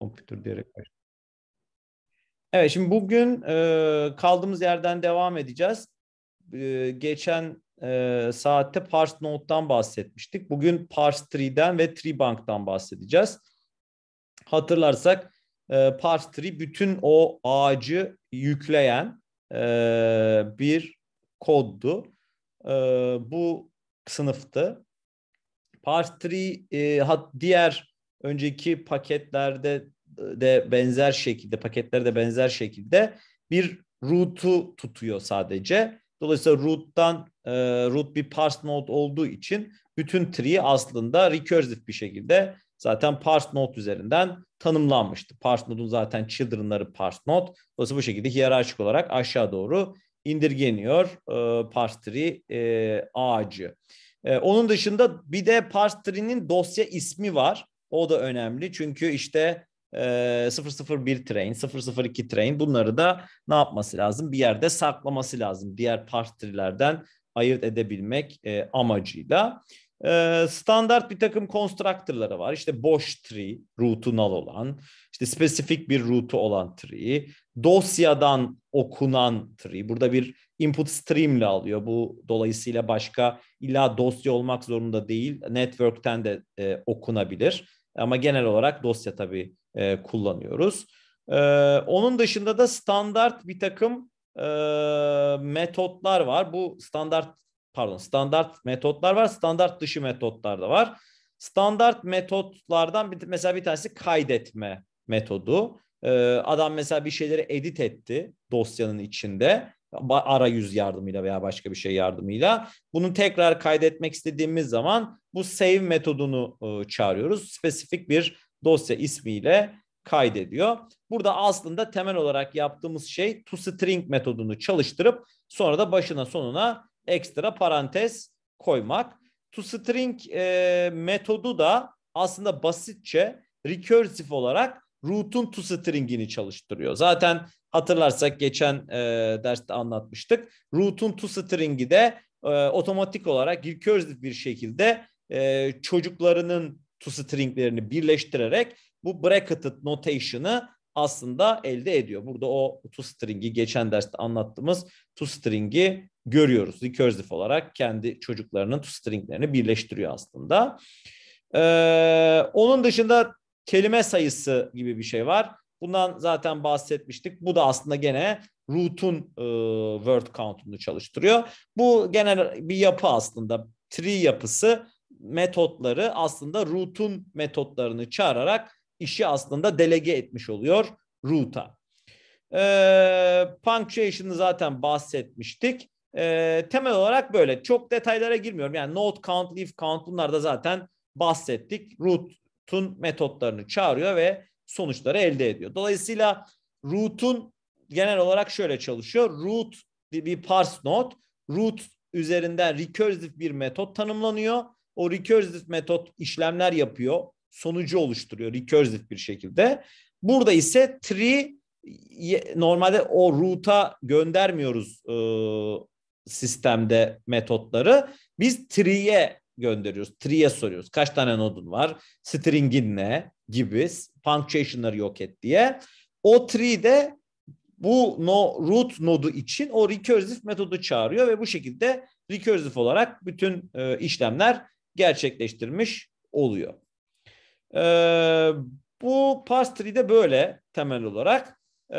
Computer diyerek başladım. Evet şimdi bugün e, kaldığımız yerden devam edeceğiz. E, geçen e, saatte node'dan bahsetmiştik. Bugün Parse3'den ve TreeBank'tan bahsedeceğiz. Hatırlarsak e, Parse3 bütün o ağacı yükleyen e, bir koddu. E, bu sınıftı. Parse3 e, diğer önceki paketlerde de benzer şekilde paketlerde benzer şekilde bir root'u tutuyor sadece. Dolayısıyla root'tan e, root bir parse node olduğu için bütün tree aslında recursive bir şekilde zaten parse node üzerinden tanımlanmıştı. Parse node'un zaten children'ları parse node. Dolayısıyla bu şekilde hiyerarşik olarak aşağı doğru indirgeniyor e, parse tree e, ağacı. E, onun dışında bir de parse tree'nin dosya ismi var. O da önemli çünkü işte e, 001 train, 002 train bunları da ne yapması lazım? Bir yerde saklaması lazım. Diğer partilerden ayırt edebilmek e, amacıyla. E, standart bir takım constructor'ları var. İşte boş tree, root'u null olan, işte spesifik bir root'u olan tree, dosyadan okunan tree. Burada bir input stream'le alıyor. Bu dolayısıyla başka illa dosya olmak zorunda değil. Network'ten de e, okunabilir ama genel olarak dosya tabii e, kullanıyoruz. E, onun dışında da standart bir takım e, metotlar var. Bu standart pardon standart metotlar var. Standart dışı metotlar da var. Standart metotlardan bir, mesela bir tanesi kaydetme metodu. E, adam mesela bir şeyleri edit etti dosyanın içinde ara yüz yardımıyla veya başka bir şey yardımıyla. Bunu tekrar kaydetmek istediğimiz zaman bu save metodunu e, çağırıyoruz. Spesifik bir dosya ismiyle kaydediyor. Burada aslında temel olarak yaptığımız şey toString metodunu çalıştırıp sonra da başına sonuna ekstra parantez koymak. ToString e, metodu da aslında basitçe recursive olarak root'un toString'ini çalıştırıyor. Zaten Hatırlarsak geçen e, derste anlatmıştık. Root'un stringi de e, otomatik olarak recursive bir şekilde e, çocuklarının stringlerini birleştirerek bu bracketed notation'ı aslında elde ediyor. Burada o stringi geçen derste anlattığımız stringi görüyoruz. Recursive olarak kendi çocuklarının stringlerini birleştiriyor aslında. Ee, onun dışında kelime sayısı gibi bir şey var. Bundan zaten bahsetmiştik. Bu da aslında gene root'un e, word count'unu çalıştırıyor. Bu genel bir yapı aslında. Tree yapısı metotları aslında root'un metotlarını çağırarak işi aslında delege etmiş oluyor root'a. E, punctuation'ı zaten bahsetmiştik. E, temel olarak böyle. Çok detaylara girmiyorum. Yani node count, leaf count bunlar da zaten bahsettik. Root'un metotlarını çağırıyor ve sonuçları elde ediyor. Dolayısıyla root'un genel olarak şöyle çalışıyor. Root bir parse node. Root üzerinden recursive bir metot tanımlanıyor. O recursive metot işlemler yapıyor. Sonucu oluşturuyor recursive bir şekilde. Burada ise tree normalde o root'a göndermiyoruz e, sistemde metotları. Biz tree'ye gönderiyoruz. Tree'ye soruyoruz. Kaç tane nodun var? String'in ne? Gibi punctuation'ları yok et diye. O tree'de bu no, root nodu için o recursive metodu çağırıyor ve bu şekilde recursive olarak bütün e, işlemler gerçekleştirmiş oluyor. E, bu parse tree de böyle temel olarak. E,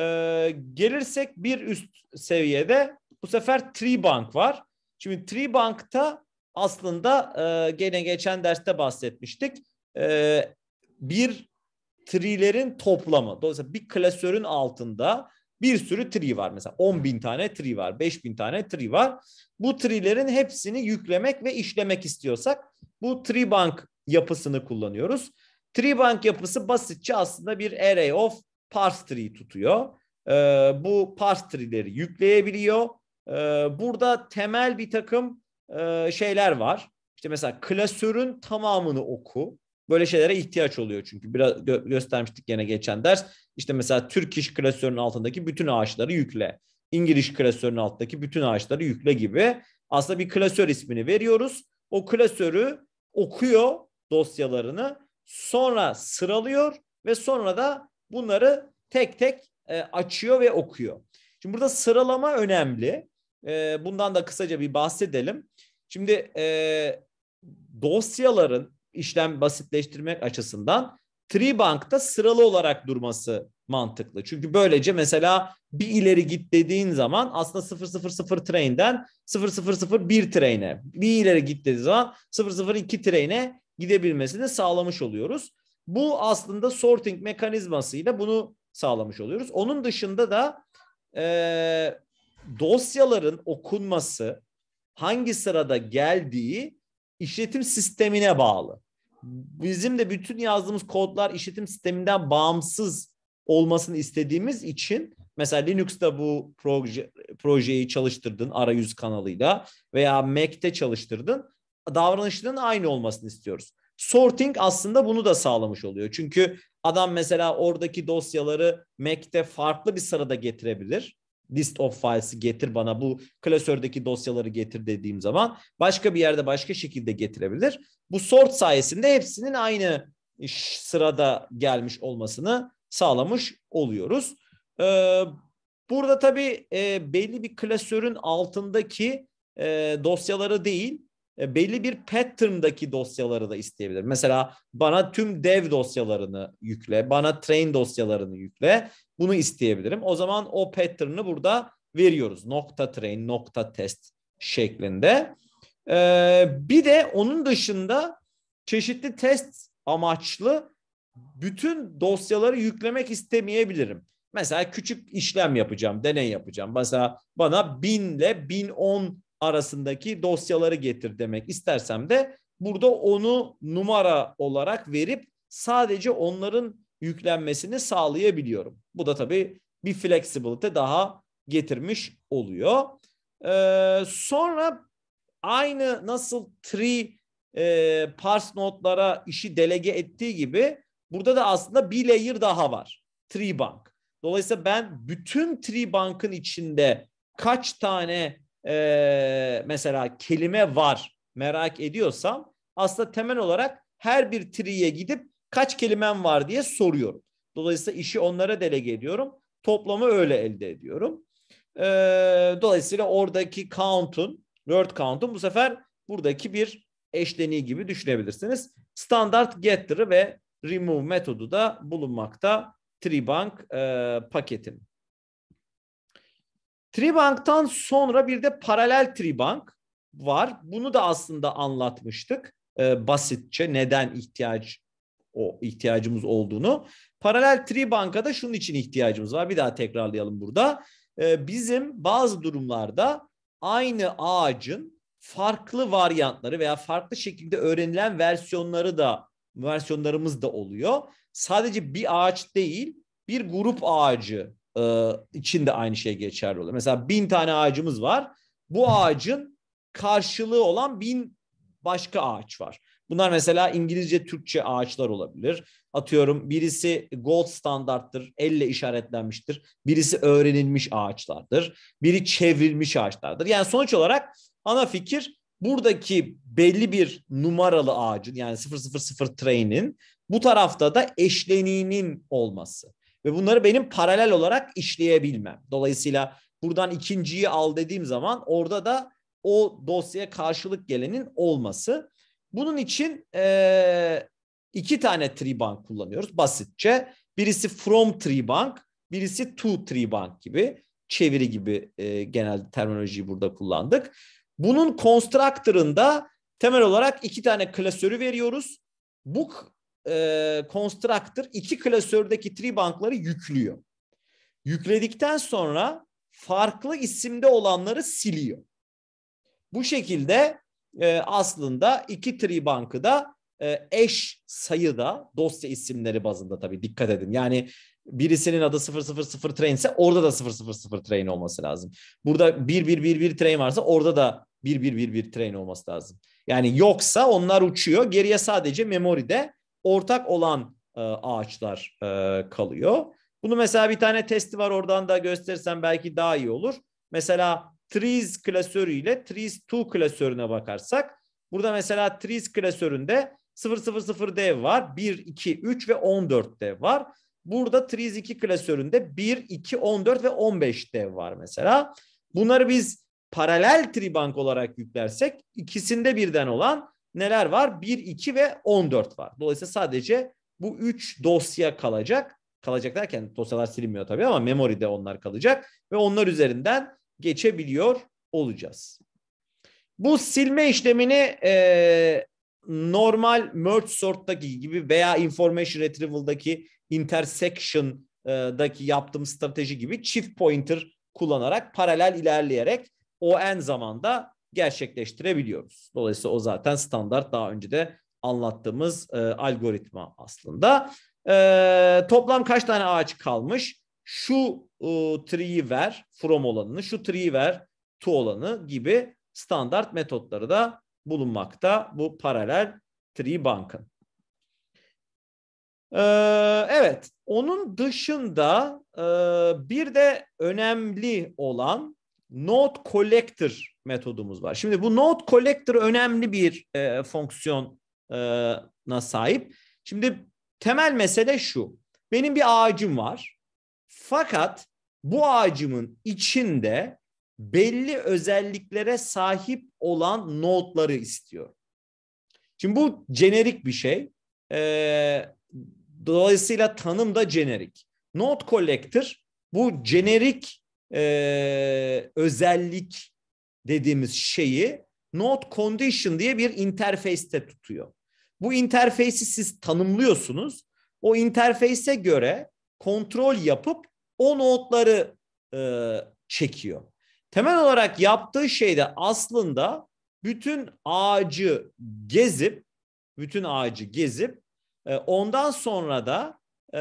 gelirsek bir üst seviyede bu sefer tree bank var. Şimdi tree bankta aslında e, gene geçen derste bahsetmiştik. E, bir trilerin toplamı. Dolayısıyla bir klasörün altında bir sürü tri var. Mesela 10 bin tane tri var, 5 bin tane tri var. Bu trilerin hepsini yüklemek ve işlemek istiyorsak bu tree bank yapısını kullanıyoruz. Tree bank yapısı basitçe aslında bir array of parse tree tutuyor. Ee, bu parse tree'leri yükleyebiliyor. Ee, burada temel bir takım e, şeyler var. İşte mesela klasörün tamamını oku. Böyle şeylere ihtiyaç oluyor çünkü. Biraz gö- göstermiştik gene geçen ders. İşte mesela Türk iş klasörünün altındaki bütün ağaçları yükle. İngiliz klasörünün altındaki bütün ağaçları yükle gibi. Aslında bir klasör ismini veriyoruz. O klasörü okuyor dosyalarını. Sonra sıralıyor ve sonra da bunları tek tek e, açıyor ve okuyor. Şimdi burada sıralama önemli. E, bundan da kısaca bir bahsedelim. Şimdi e, dosyaların işlem basitleştirmek açısından TreeBank'ta sıralı olarak durması mantıklı. Çünkü böylece mesela bir ileri git dediğin zaman aslında 000 train'den 0001 train'e, bir ileri git dediği zaman 002 train'e gidebilmesini sağlamış oluyoruz. Bu aslında sorting mekanizmasıyla bunu sağlamış oluyoruz. Onun dışında da e, dosyaların okunması hangi sırada geldiği işletim sistemine bağlı. Bizim de bütün yazdığımız kodlar işletim sisteminden bağımsız olmasını istediğimiz için mesela Linux'ta bu proje, projeyi çalıştırdın arayüz kanalıyla veya Mac'te çalıştırdın davranışının aynı olmasını istiyoruz. Sorting aslında bunu da sağlamış oluyor. Çünkü adam mesela oradaki dosyaları Mac'te farklı bir sırada getirebilir list of files'ı getir bana bu klasördeki dosyaları getir dediğim zaman başka bir yerde başka şekilde getirebilir. Bu sort sayesinde hepsinin aynı sırada gelmiş olmasını sağlamış oluyoruz. Ee, burada tabii e, belli bir klasörün altındaki e, dosyaları değil e, belli bir pattern'daki dosyaları da isteyebilir. Mesela bana tüm dev dosyalarını yükle, bana train dosyalarını yükle bunu isteyebilirim. O zaman o pattern'ı burada veriyoruz. Nokta train, nokta test şeklinde. Ee, bir de onun dışında çeşitli test amaçlı bütün dosyaları yüklemek istemeyebilirim. Mesela küçük işlem yapacağım, deney yapacağım. Mesela bana 1000 ile 1010 arasındaki dosyaları getir demek istersem de burada onu numara olarak verip sadece onların yüklenmesini sağlayabiliyorum. Bu da tabii bir flexibility daha getirmiş oluyor. Ee, sonra aynı nasıl tree e, parse notlara işi delege ettiği gibi burada da aslında bir layer daha var. Tree bank. Dolayısıyla ben bütün tree bankın içinde kaç tane e, mesela kelime var merak ediyorsam aslında temel olarak her bir tree'ye gidip kaç kelimen var diye soruyorum. Dolayısıyla işi onlara delege ediyorum. Toplamı öyle elde ediyorum. Ee, dolayısıyla oradaki count'un, word count'un bu sefer buradaki bir eşleniği gibi düşünebilirsiniz. Standart getter'ı ve remove metodu da bulunmakta Tribank e, paketin. Tribank'tan sonra bir de paralel Tribank var. Bunu da aslında anlatmıştık e, basitçe neden ihtiyaç o ihtiyacımız olduğunu. Paralel tri bankada şunun için ihtiyacımız var. Bir daha tekrarlayalım burada. Ee, bizim bazı durumlarda aynı ağacın farklı varyantları veya farklı şekilde öğrenilen versiyonları da versiyonlarımız da oluyor. Sadece bir ağaç değil, bir grup ağacı e, için de aynı şey geçerli oluyor. Mesela bin tane ağacımız var. Bu ağacın karşılığı olan bin başka ağaç var. Bunlar mesela İngilizce Türkçe ağaçlar olabilir. Atıyorum birisi gold standarttır, elle işaretlenmiştir. Birisi öğrenilmiş ağaçlardır. Biri çevrilmiş ağaçlardır. Yani sonuç olarak ana fikir buradaki belli bir numaralı ağacın yani 000 train'in bu tarafta da eşleniğinin olması ve bunları benim paralel olarak işleyebilmem. Dolayısıyla buradan ikinciyi al dediğim zaman orada da o dosyaya karşılık gelenin olması. Bunun için e, iki tane tree bank kullanıyoruz basitçe. Birisi from tree bank, birisi to tree bank gibi çeviri gibi e, genel terminolojiyi burada kullandık. Bunun constructor'ında temel olarak iki tane klasörü veriyoruz. Bu e, constructor iki klasördeki tree bankları yüklüyor. Yükledikten sonra farklı isimde olanları siliyor. Bu şekilde e, aslında iki tri bankı da e, eş sayıda dosya isimleri bazında tabii dikkat edin. Yani birisinin adı 000 train ise orada da 000 train olması lazım. Burada 1111 train varsa orada da 1111 train olması lazım. Yani yoksa onlar uçuyor. Geriye sadece memoride ortak olan e, ağaçlar e, kalıyor. Bunu mesela bir tane testi var oradan da gösterirsem belki daha iyi olur. Mesela trees klasörü ile trees 2 klasörüne bakarsak burada mesela trees klasöründe 000 dev var. 1, 2, 3 ve 14 dev var. Burada trees 2 klasöründe 1, 2, 14 ve 15 dev var mesela. Bunları biz paralel tree bank olarak yüklersek ikisinde birden olan neler var? 1, 2 ve 14 var. Dolayısıyla sadece bu 3 dosya kalacak. Kalacak derken dosyalar silinmiyor tabii ama memory'de onlar kalacak. Ve onlar üzerinden geçebiliyor olacağız. Bu silme işlemini e, normal merge sort'taki gibi veya information retrieval'daki intersection'daki yaptığım strateji gibi çift pointer kullanarak paralel ilerleyerek o en zamanda gerçekleştirebiliyoruz. Dolayısıyla o zaten standart daha önce de anlattığımız e, algoritma aslında. E, toplam kaç tane ağaç kalmış? şu e, tree'yi ver from olanını, şu tree'yi ver to olanı gibi standart metotları da bulunmakta bu paralel tree bankın. Ee, evet, onun dışında e, bir de önemli olan node collector metodumuz var. Şimdi bu node collector önemli bir e, fonksiyona sahip. Şimdi temel mesele şu. Benim bir ağacım var fakat bu ağacımın içinde belli özelliklere sahip olan notları istiyor. Şimdi bu jenerik bir şey. Ee, dolayısıyla tanım da jenerik. Note collector bu jenerik e, özellik dediğimiz şeyi note condition diye bir interface'te tutuyor. Bu interface'i siz tanımlıyorsunuz. O interface'e göre kontrol yapıp o notları e, çekiyor. Temel olarak yaptığı şey de aslında bütün ağacı gezip, bütün ağacı gezip e, ondan sonra da e,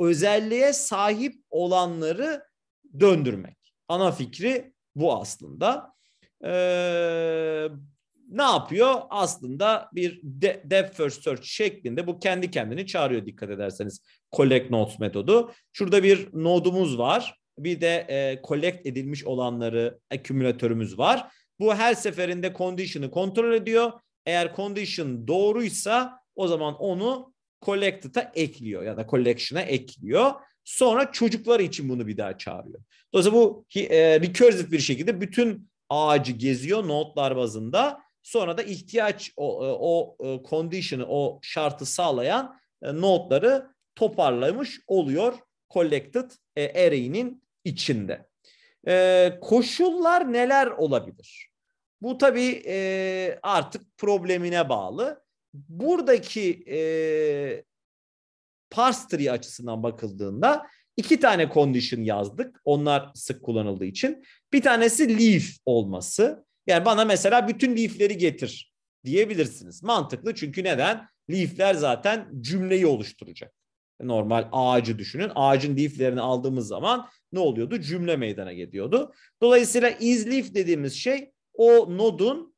özelliğe sahip olanları döndürmek. Ana fikri bu aslında. E, ne yapıyor? Aslında bir de, depth first search şeklinde bu kendi kendini çağırıyor dikkat ederseniz. Collect nodes metodu. Şurada bir nodumuz var. Bir de e, collect edilmiş olanları akümülatörümüz var. Bu her seferinde condition'ı kontrol ediyor. Eğer condition doğruysa o zaman onu collected'a ekliyor ya da collection'a ekliyor. Sonra çocuklar için bunu bir daha çağırıyor. Dolayısıyla bu e, recursive bir şekilde bütün ağacı geziyor notlar bazında Sonra da ihtiyaç o, e, o e, condition'ı, o şartı sağlayan e, notları toparlamış oluyor collected array'nin içinde. Koşullar neler olabilir? Bu tabii artık problemine bağlı. Buradaki parse tree açısından bakıldığında iki tane condition yazdık. Onlar sık kullanıldığı için. Bir tanesi leaf olması. Yani bana mesela bütün leaf'leri getir diyebilirsiniz. Mantıklı çünkü neden? Leaf'ler zaten cümleyi oluşturacak. Normal ağacı düşünün. Ağacın leaf'lerini aldığımız zaman ne oluyordu? Cümle meydana geliyordu. Dolayısıyla is leaf dediğimiz şey o nodun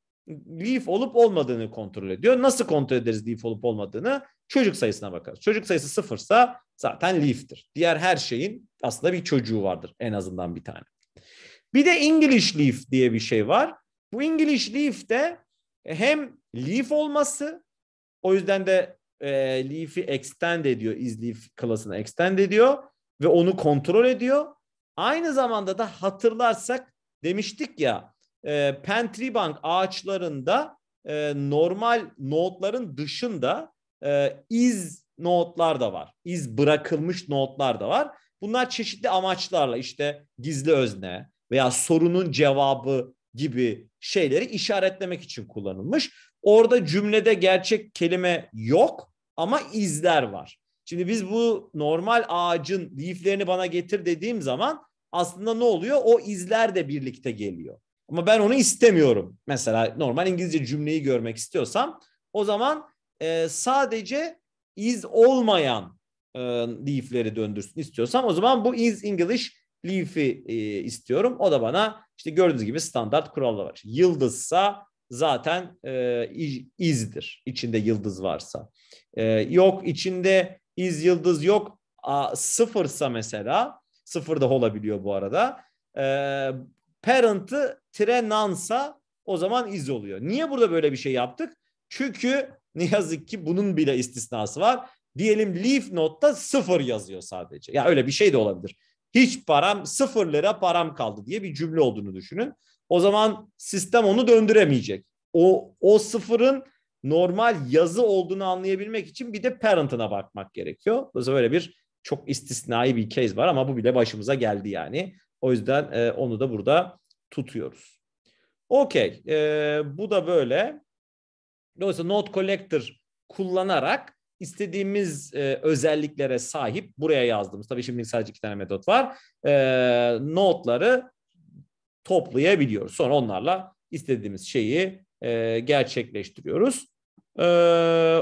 leaf olup olmadığını kontrol ediyor. Nasıl kontrol ederiz leaf olup olmadığını? Çocuk sayısına bakarız. Çocuk sayısı sıfırsa zaten leaf'tir. Diğer her şeyin aslında bir çocuğu vardır en azından bir tane. Bir de English leaf diye bir şey var. Bu English de e, hem Leaf olması o yüzden de e, Leaf'i extend ediyor. Is Leaf klasına extend ediyor ve onu kontrol ediyor. Aynı zamanda da hatırlarsak demiştik ya e, bank ağaçlarında e, normal notların dışında e, iz notlar da var. İz bırakılmış notlar da var. Bunlar çeşitli amaçlarla işte gizli özne veya sorunun cevabı gibi şeyleri işaretlemek için kullanılmış. Orada cümlede gerçek kelime yok ama izler var. Şimdi biz bu normal ağacın liflerini bana getir dediğim zaman aslında ne oluyor? O izler de birlikte geliyor. Ama ben onu istemiyorum. Mesela normal İngilizce cümleyi görmek istiyorsam o zaman e, sadece iz olmayan e, leaf'leri döndürsün istiyorsam o zaman bu is English Leaf'i e, istiyorum. O da bana işte gördüğünüz gibi standart kurallar var. Yıldızsa zaten e, izdir. İçinde yıldız varsa. E, yok içinde iz yıldız yok. A, sıfırsa mesela sıfır da olabiliyor bu arada. E, parent'ı tire nansa o zaman iz oluyor. Niye burada böyle bir şey yaptık? Çünkü ne yazık ki bunun bile istisnası var. Diyelim leaf notta sıfır yazıyor sadece. Ya yani öyle bir şey de olabilir hiç param sıfır lira param kaldı diye bir cümle olduğunu düşünün. O zaman sistem onu döndüremeyecek. O, o sıfırın normal yazı olduğunu anlayabilmek için bir de parent'ına bakmak gerekiyor. Dolayısıyla böyle bir çok istisnai bir case var ama bu bile başımıza geldi yani. O yüzden e, onu da burada tutuyoruz. Okey. E, bu da böyle. Dolayısıyla node collector kullanarak istediğimiz e, özelliklere sahip buraya yazdığımız tabii şimdi sadece iki tane metot var e, notları toplayabiliyoruz. Sonra onlarla istediğimiz şeyi e, gerçekleştiriyoruz. E,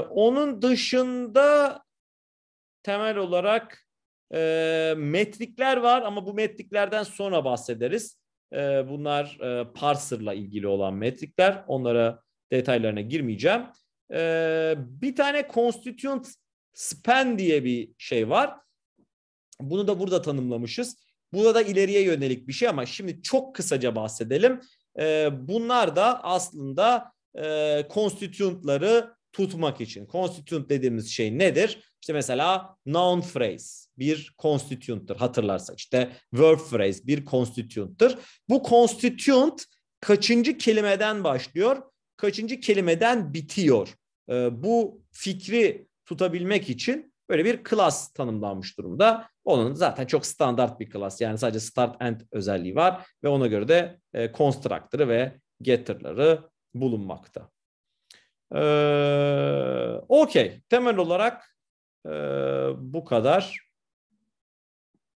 onun dışında temel olarak e, metrikler var ama bu metriklerden sonra bahsederiz. E, bunlar e, parser'la ilgili olan metrikler. Onlara detaylarına girmeyeceğim. Ee, bir tane constituent span diye bir şey var. Bunu da burada tanımlamışız. Burada da ileriye yönelik bir şey ama şimdi çok kısaca bahsedelim. Ee, bunlar da aslında e, constituentları tutmak için. Constituent dediğimiz şey nedir? İşte mesela noun phrase bir constituent'tır hatırlarsak. İşte verb phrase bir constituent'tır. Bu constituent kaçıncı kelimeden başlıyor? Kaçıncı kelimeden bitiyor? E, bu fikri tutabilmek için böyle bir class tanımlanmış durumda. Onun zaten çok standart bir class yani sadece start end özelliği var ve ona göre de e, constructor'ı ve getter'ları bulunmakta. Ee, Okey temel olarak e, bu kadar.